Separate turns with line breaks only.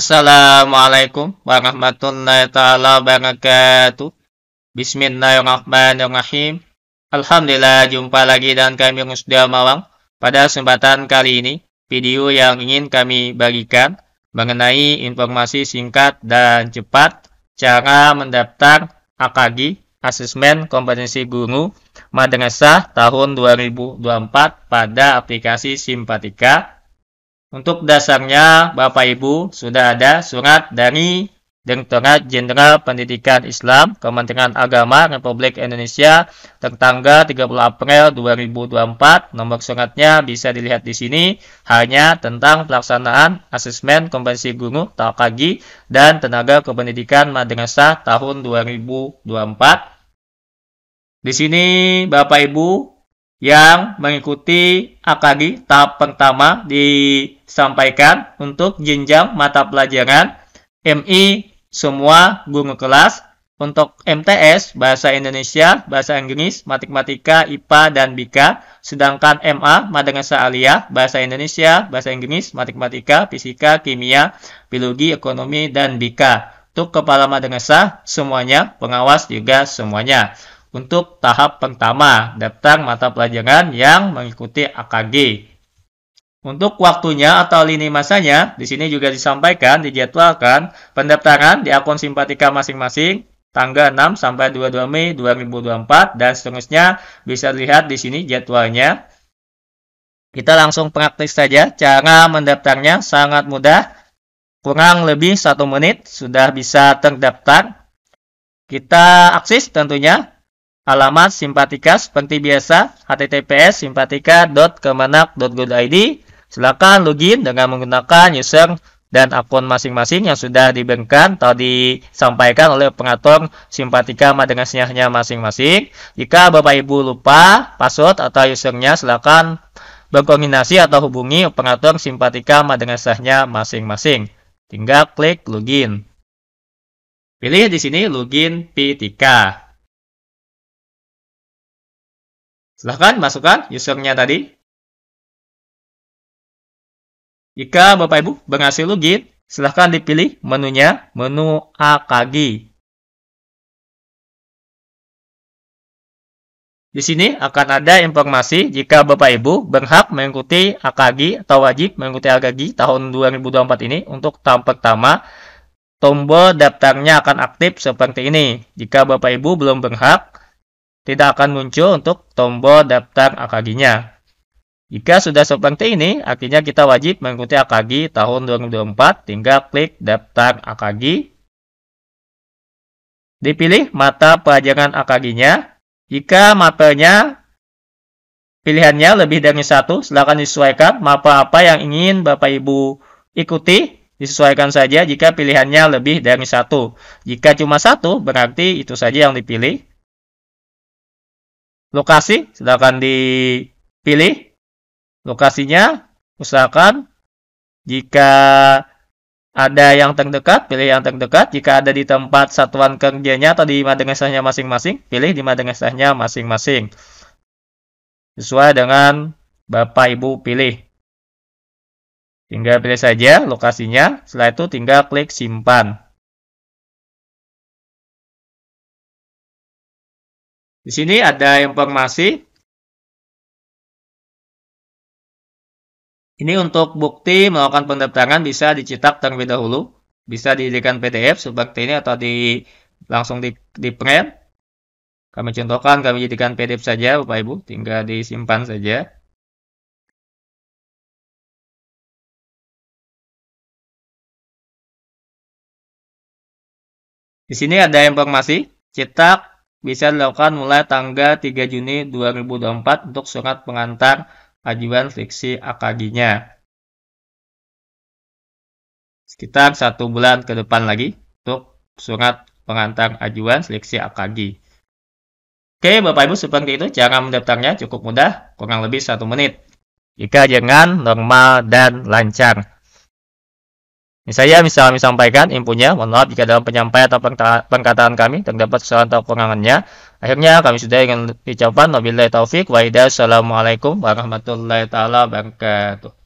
Assalamualaikum warahmatullahi taala wabarakatuh. Bismillahirrahmanirrahim. Alhamdulillah jumpa lagi dan kami sudah Mawang. Pada kesempatan kali ini, video yang ingin kami bagikan mengenai informasi singkat dan cepat cara mendaftar AKG Asesmen Kompetensi Guru Madrasah tahun 2024 pada aplikasi Simpatika untuk dasarnya, Bapak Ibu, sudah ada surat dari Direktorat Jenderal Pendidikan Islam Kementerian Agama Republik Indonesia tertanggal 30 April 2024. Nomor suratnya bisa dilihat di sini hanya tentang pelaksanaan asesmen kompetensi guru Talkagi dan tenaga kependidikan madrasah tahun 2024. Di sini Bapak Ibu yang mengikuti akadi tahap pertama disampaikan untuk jenjang mata pelajaran MI semua guru kelas untuk MTS, Bahasa Indonesia, Bahasa Inggris, Matematika, IPA, dan Bika. Sedangkan MA, Madrasah Aliyah, Bahasa Indonesia, Bahasa Inggris, Matematika, Fisika, Kimia, Biologi, Ekonomi, dan Bika. Untuk kepala madrasah, semuanya, pengawas juga semuanya untuk tahap pertama daftar mata pelajaran yang mengikuti AKG. Untuk waktunya atau lini masanya, di sini juga disampaikan dijadwalkan pendaftaran di akun simpatika masing-masing tanggal 6 sampai 22 Mei 2024 dan seterusnya bisa lihat di sini jadwalnya. Kita langsung praktis saja, cara mendaftarnya sangat mudah. Kurang lebih satu menit sudah bisa terdaftar. Kita akses tentunya alamat simpatika seperti biasa https simpatika.kemenak.go.id silakan login dengan menggunakan user dan akun masing-masing yang sudah diberikan atau disampaikan oleh pengatur simpatika dengan senyahnya masing-masing. Jika Bapak Ibu lupa password atau usernya, silakan berkoordinasi atau hubungi pengatur simpatika dengan sinyalnya masing-masing.
Tinggal klik login. Pilih di sini login PTK Silahkan masukkan usernya tadi. Jika Bapak Ibu berhasil login, silahkan dipilih menunya, menu AKG. Di sini akan ada informasi jika Bapak Ibu
berhak mengikuti AKG atau wajib mengikuti AKG tahun 2024 ini untuk tahun pertama tombol daftarnya akan aktif seperti ini. Jika Bapak Ibu belum berhak, tidak akan muncul untuk tombol daftar AKG-nya. Jika sudah seperti ini, akhirnya kita wajib mengikuti AKG tahun 2024, tinggal klik daftar AKG. Dipilih mata pelajaran AKG-nya. Jika mapelnya pilihannya lebih dari satu, silakan disesuaikan mapel apa yang ingin Bapak Ibu ikuti. Disesuaikan saja jika pilihannya lebih dari satu. Jika cuma satu, berarti itu saja yang dipilih
lokasi silakan dipilih lokasinya usahakan jika
ada yang terdekat pilih yang terdekat jika ada di tempat satuan kerjanya atau di madengesahnya masing-masing pilih di madengesahnya masing-masing sesuai dengan
Bapak Ibu pilih tinggal pilih saja lokasinya setelah itu tinggal klik simpan Di sini ada informasi. Ini untuk bukti melakukan pendaftaran bisa dicetak terlebih
dahulu, bisa dijadikan PDF seperti ini atau di langsung di, di print.
Kami contohkan, kami jadikan PDF saja, Bapak Ibu, tinggal disimpan saja. Di sini ada informasi cetak
bisa dilakukan mulai tanggal 3 Juni 2024 untuk surat pengantar ajuan fiksi AKG-nya. Sekitar satu bulan ke depan lagi untuk surat pengantar ajuan seleksi AKG. Oke, Bapak Ibu seperti itu cara mendaftarnya cukup mudah, kurang lebih satu menit. Jika jangan normal dan lancar. Ini saya misal sampaikan impunya mohon maaf jika dalam penyampaian atau pengkataan kami terdapat kesalahan atau kekurangannya. Akhirnya kami sudah ingin ucapan wabillahi taufik wa Assalamualaikum warahmatullahi taala wabarakatuh.